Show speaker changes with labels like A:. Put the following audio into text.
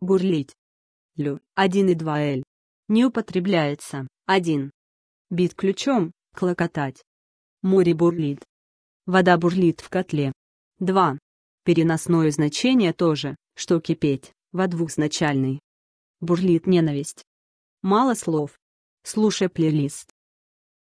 A: бурлить. Лю, 1 и 2 л. Не употребляется, 1. Бит ключом, клокотать. Море бурлит. Вода бурлит в котле. 2. Переносное значение тоже, что кипеть, во двухзначальный. Бурлит ненависть. Мало слов. Слушай плейлист.